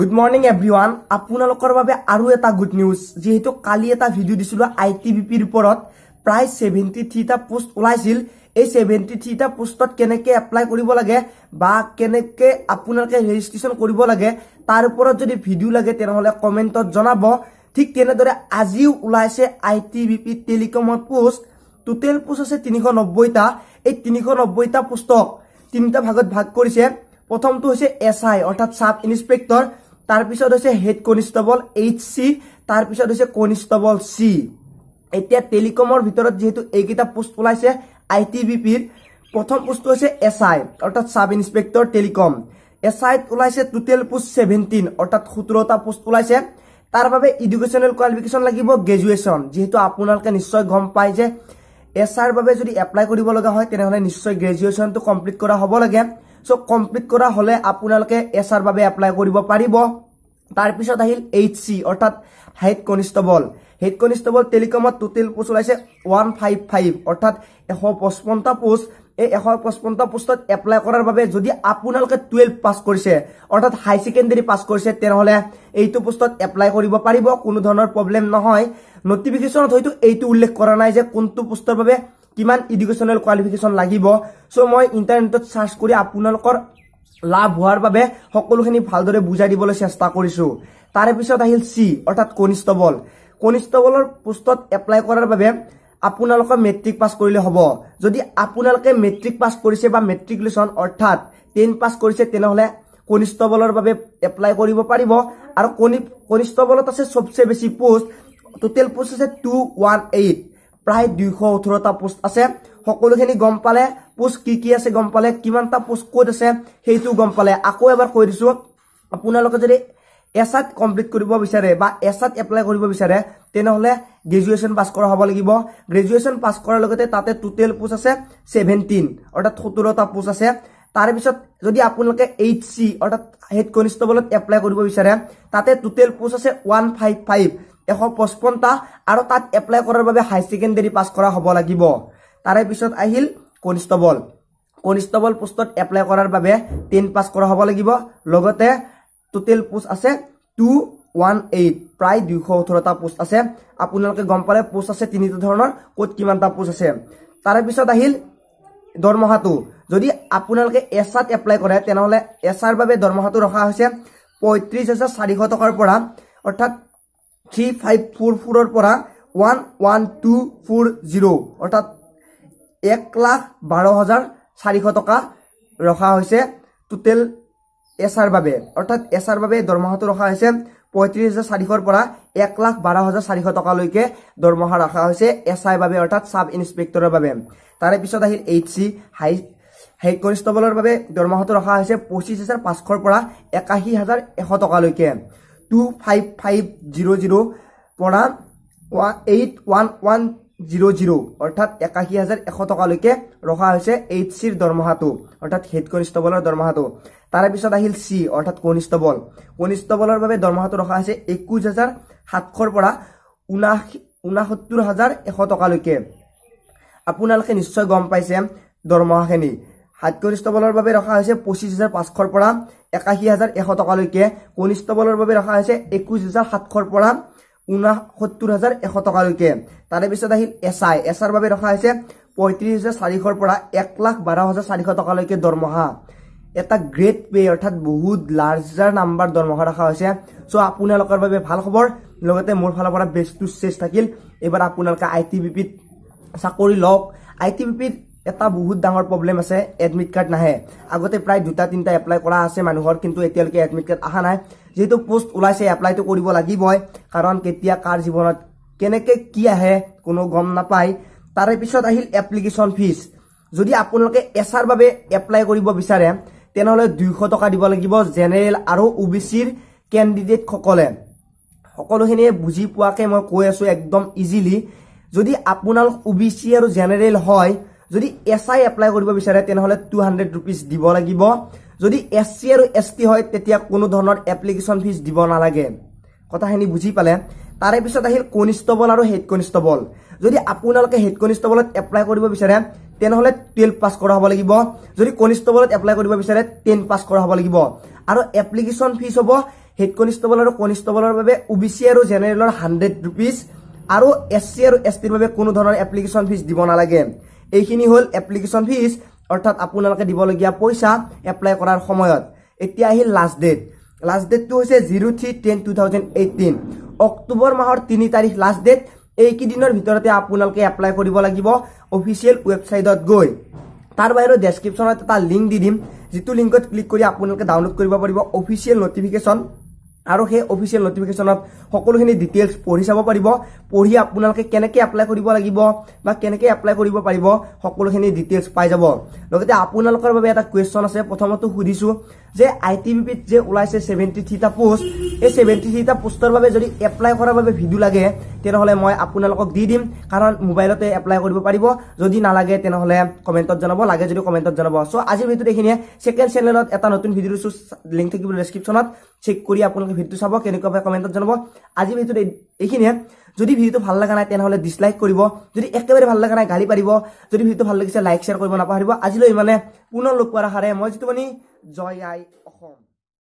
good morning everyone আপোনালোকৰ বাবে আৰু এটা গুড নিউজ যিহেতু কালি এটা ভিডিঅ' দিছিলো আই টি বি পিৰ ওপৰত প্ৰায় ছেভেণ্টি থ্ৰীটা পোষ্ট ওলাইছিল এই ছেভেণ্টি থ্ৰীটা পোষ্টত কেনেকৈ এপ্লাই কৰিব লাগে বা কেনেকৈ আপোনালোকে ৰেজিষ্ট্ৰেশ্যন কৰিব লাগে তাৰ ওপৰত যদি ভিডিঅ' লাগে তেনেহ'লে কমেণ্টত জনাব ঠিক তেনেদৰে আজিও ওলাইছে আই টি বি পি টেলিকমৰ পোষ্ট টোটেল পোষ্ট আছে তিনিশ নব্বৈটা এই তিনিশ নব্বৈটা পোষ্টক তিনিটা ভাগত ভাগ কৰিছে প্ৰথমটো হৈছে এছ আই অৰ্থাৎ ছাব ইন্সপেক্টৰ তাৰ পিছত হৈছে হেড কনিষ্টেবল এইচ চি তাৰপিছত হৈছে কনিষ্টেবল চি এতিয়া টেলিকমৰ ভিতৰত যিহেতু এইকেইটা পোষ্ট ওলাইছে আই টি বি পিৰ প্ৰথম পোষ্টটো হৈছে এছ আই অৰ্থাৎ চাব ইনস্পেক্টৰ টেলিকম এছ আইত ওলাইছে টুটেল পোষ্ট ছেভেণ্টিন অৰ্থাৎ সোতৰটা পোষ্ট ওলাইছে তাৰ বাবে ইডুকেশ্যনেল কোৱালিফিকেশ্যন লাগিব গ্ৰেজুৱেশ্যন যিহেতু আপোনালোকে নিশ্চয় গম পাই যে এছ আইৰ বাবে যদি এপ্লাই কৰিব লগা হয় তেনেহ'লে নিশ্চয় গ্ৰেজুৱেশ্যনটো কমপ্লিট কৰা হ'ব লাগে চ' কমপ্লিট কৰা হ'লে আপোনালোকে এছ আৰ বাবে এপ্লাই কৰিব পাৰিব তাৰ পিছত আহিল এইচ চি অৰ্থাৎ হেড কনিষ্টেবল হেড কনিষ্টেবল টেলিকমত টোটেল পোষ্ট ওলাইছে ওৱান ফাইভ ফাইভ অৰ্থাৎ এশ পঁচপন্নটা পোষ্ট এই এশ পঁচপন্নটা পোষ্টত এপ্লাই কৰাৰ বাবে যদি আপোনালোকে টুৱেলভ পাছ কৰিছে অৰ্থাৎ হাই ছেকেণ্ডেৰী পাছ কৰিছে তেনেহ'লে এইটো পোষ্টত এপ্লাই কৰিব পাৰিব কোনো ধৰণৰ প্ৰব্লেম নহয় নটিফিকেশ্যনত হয়তো এইটো উল্লেখ কৰা নাই যে কোনটো পোষ্টৰ বাবে কিমান এডুকেশ্যনেল কোৱালিফিকেশ্যন লাগিব চ' মই ইণ্টাৰনেটত চাৰ্চ কৰি আপোনালোকৰ লাভ হোৱাৰ বাবে সকলোখিনি ভালদৰে বুজাই দিবলৈ চেষ্টা কৰিছোঁ তাৰে পিছত আহিল চি অৰ্থাৎ কনিষ্টবল কনিষ্টবলৰ পোষ্টত এপ্লাই কৰাৰ বাবে আপোনালোকে মেট্ৰিক পাছ কৰিলে হ'ব যদি আপোনালোকে মেট্ৰিক পাছ কৰিছে বা মেট্ৰিকুলেশ্যন অৰ্থাৎ টেন পাছ কৰিছে তেনেহ'লে কনিষ্টবলৰ বাবে এপ্লাই কৰিব পাৰিব আৰু কনিষ্টবলত আছে চবচে বেছি পোষ্ট টোটেল পোষ্ট আছে টু ওৱান এইট প্ৰায় দুইশ ওঠৰটা পোষ্ট আছে সকলোখিনি গম পালে পোষ্ট কি কি আছে গম পালে কিমানটা পোষ্ট ক'ত আছে সেইটো গম পালে আকৌ এবাৰ কৈ দিছো আপোনালোকে যদি এছাত কমপ্লিট কৰিব বিচাৰে বা এছাত এপ্লাই কৰিব বিচাৰে তেনেহলে গ্ৰেজুৱেশ্যন পাছ কৰা হ'ব লাগিব গ্ৰেজুৱেশ্যন পাছ কৰাৰ লগতে তাতে টোটেল পোষ্ট আছে ছেভেণ্টিন অৰ্থাৎ সোতৰটা পোষ্ট আছে তাৰপিছত যদি আপোনালোকে এইচ চি অৰ্থাৎ হেড কনষ্টেবলত এপ্লাই কৰিব বিচাৰে তাতে টোটেল পোষ্ট আছে ওৱান ফাইভ ফাইভ এশ পঁচপন্নটা আৰু তাত এপ্লাই কৰাৰ বাবে হাই ছেকেণ্ডেৰী পাছ কৰা হ'ব লাগিব তাৰে পিছত আহিল কনিষ্টবল কনিষ্টবল পোষ্টত এপ্লাই কৰাৰ বাবে টেন পাছ কৰা হ'ব লাগিব লগতে টোটেল পোষ্ট আছে টু ওৱান এইট প্ৰায় দুশ ওঠৰটা পোষ্ট আছে আপোনালোকে গম পালে পোষ্ট আছে তিনিটা ধৰণৰ ক'ত কিমানটা পোষ্ট আছে তাৰে পিছত আহিল দৰমহাটো যদি আপোনালোকে এছ আত এপ্লাই কৰে তেনেহ'লে এছাৰ বাবে দৰমহাটো ৰখা হৈছে পঁয়ত্ৰিছ হাজাৰ চাৰিশ টকাৰ পৰা অৰ্থাৎ থ্ৰী ফাইভ ফ'ৰ ফ'ৰৰ পৰা one one two four zero' অৰ্থাৎ এক লাখ বাৰ হাজাৰ চাৰিশ টকা ৰখা হৈছে টোটেল এছ আৰ বাবে অৰ্থাৎ এছ আৰ বাবে দৰমহাটো ৰখা হৈছে পঁয়ত্ৰিশ হাজাৰ চাৰিশৰ পৰা এক লাখ বাৰ হাজাৰ চাৰিশ টকালৈকে দৰমহা ৰখা হৈছে এছ আইৰ বাবে অৰ্থাৎ চাব ইনস্পেক্টৰৰ বাবে তাৰে পিছত আহিল এইচ চি হাই হেড কনিষ্টেবলৰ বাবে দৰমহাটো ৰখা হৈছে পঁচিছ হাজাৰ পাঁচশৰ পৰা একাশী হাজাৰ এশ টকালৈকে two five five zero' zero' পৰা eight one one zero zero অর্থাৎ একাশি হাজার এশ টাকালেক রখা হয়েছে এইচ সির দরমহাটো অর্থাৎ হেড কনিষ্টবলের দরমহাটো তারপর আহিল সি অর্থাৎ কনিষ্টবল কনিষ্টবলের দরমহাটো রখা হয়েছে একুশ হাজার সাতশোর উনসত্তর হাজার এশ টাকালেক আপনার নিশ্চয় গম পাইছে দরমহাখ হাইড কনিষ্টবলের রখা হয়েছে পঁচিশ হাজার পাঁচশোর একাশি হাজার এশ টাকালেক কনিষ্টবলের রখা হয়েছে একুশ হাজার সাতশোর ঊনা সত্তৰ হাজাৰ এশ টকালৈকে তাৰে পিছত আহিল এছ আই এছ আইৰ বাবে ৰখা হৈছে পঁয়ত্ৰিশ হাজাৰ চাৰিশৰ পৰা এক লাখ বাৰ হাজাৰ চাৰিশ টকালৈকে দৰমহা এটা গ্ৰেট পে অৰ্থাৎ বহুত লাৰ্জাৰ নাম্বাৰ দৰমহা ৰখা হৈছে চ' আপোনালোকৰ বাবে ভাল খবৰ লগতে মোৰ ফালৰ পৰা বেষ্ট টু চেষ্ট থাকিল এইবাৰ আপোনালোকে আই টি বি পিত চাকৰি লওক আই টি বি পিত এটা বহুত ডাঙৰ প্ৰব্লেম আছে এডমিট কাৰ্ড নাহে আগতে প্ৰায় দুটা তিনিটা এপ্লাই কৰা আছে মানুহৰ কিন্তু এতিয়ালৈকে এডমিট কাৰ্ড অহা নাই যিহেতু পোষ্ট ওলাইছে এপ্লাইটো কৰিব লাগিবই কাৰণ কেতিয়া কাৰ জীৱনত কেনেকৈ কি আহে কোনো গম নাপায় তাৰে পিছত আহিল এপ্লিকেশ্যন ফিজ যদি আপোনালোকে এছাৰ বাবে এপ্লাই কৰিব বিচাৰে তেনেহ'লে দুইশ টকা দিব লাগিব জেনেৰেল আৰু ও বি চিৰ কেণ্ডিডেটসকলে সকলোখিনিয়ে বুজি পোৱাকৈ মই কৈ আছোঁ একদম ইজিলি যদি আপোনালোক ও বি চি আৰু জেনেৰেল হয় যদি এছ আই এপ্লাই কৰিব বিচাৰে তেনেহ'লে টু হাণ্ড্ৰেড দিব লাগিব যদি এছ চি আৰু এছ টি হয় তেতিয়া কোনো ধৰণৰ এপ্লিকেশ্যন ফিজ দিব নালাগে কথাখিনি বুজি পালে তাৰে পিছত আহিল কনিষ্টেবল আৰু হেড কনিষ্টবল যদি আপোনালোকে হেড কনিষ্টবলত এপ্লাই কৰিব বিচাৰে তেনেহ'লে টুৱেল্ভ পাছ কৰা হ'ব লাগিব যদি কনিষ্টেবলত এপ্লাই কৰিব বিচাৰে টেন পাছ কৰা হ'ব লাগিব আৰু এপ্লিকেশ্যন ফিজ হ'ব হেড কনিষ্টবল আৰু কনিষ্টবলৰ বাবে ও বি চি আৰু জেনেৰেলৰ হাণ্ড্ৰেড ৰুপিজ আৰু এছ চি আৰু এছ টিৰ বাবে কোনো ধৰণৰ এপ্লিকেশ্যন ফিজ দিব নালাগে এইখিনি হ'ল এপ্লিকেশ্যন ফিজ অৰ্থাৎ আপোনালোকে দিবলগীয়া পইচা এপ্লাই কৰাৰ সময়ত এতিয়া আহিল লাষ্ট ডেট লাষ্ট ডেটটো হৈছে zero' three ten two thousand eighteen October মাহৰ তিনি তাৰিখ লাষ্ট ডেট এইকেইদিনৰ ভিতৰতে আপোনালোকে এপ্লাই কৰিব লাগিব অফিচিয়েল ৱেবছাইটত গৈ তাৰ বাহিৰেও ডেছক্ৰিপশ্যনত এটা লিংক দি দিম যিটো লিংকত ক্লিক কৰি আপোনালোকে ডাউনলোড কৰিব পাৰিব অফিচিয়েল নটিফিকেশ্যন আৰু সেই অফিচিয়েল নটিফিকেশ্যনত সকলোখিনি ডিটেইলছ পঢ়ি চাব পাৰিব পঢ়ি আপোনালোকে কেনেকৈ এপ্লাই কৰিব লাগিব বা কেনেকৈ এপ্লাই কৰিব পাৰিব সকলোখিনি ডিটেইলছ পাই যাব লগতে আপোনালোকৰ বাবে এটা কুৱেশ্যন আছে প্ৰথমতো সুধিছোঁ যে আই টি বি পিত যে ওলাইছে ছেভেণ্টি থ্ৰীটা পোষ্ট এই ছেভেণ্টি থ্ৰীটা পোষ্টৰ বাবে যদি এপ্লাই কৰাৰ বাবে ভিডিঅ' লাগে তেনেহ'লে মই আপোনালোকক দি দিম কাৰণ মোবাইলতে এপ্লাই কৰিব পাৰিব যদি নালাগে তেনেহ'লে কমেণ্টত জনাব লাগে যদি কমেণ্টত জনাব চ' আজিৰ ভিডিঅ'ত এইখিনিয়ে ছেকেণ্ড চেনেলত এটা নতুন ভিডিঅ' দিছোঁ লিংক থাকিব ডেছক্ৰিপশ্যনত চেক কৰি আপোনালোকে ভিডিঅ'টো চাব কেনেকুৱা পাই কমেণ্টত জনাব আজিৰ ভিডিঅ'ত এইখিনিয়ে যদি ভিডিঅ'টো ভাল লগা নাই তেনেহ'লে ডিছলাইক কৰিব যদি একেবাৰে ভাল লগা নাই গালি পাৰিব যদি ভিডিঅ'টো ভাল লাগিছে লাইক শ্বেয়াৰ কৰিব নাপাহৰিব আজিলৈ ইমানে পুনৰ লগ পোৱাৰ আশাৰে মই যিটো মানে জয় আই অসম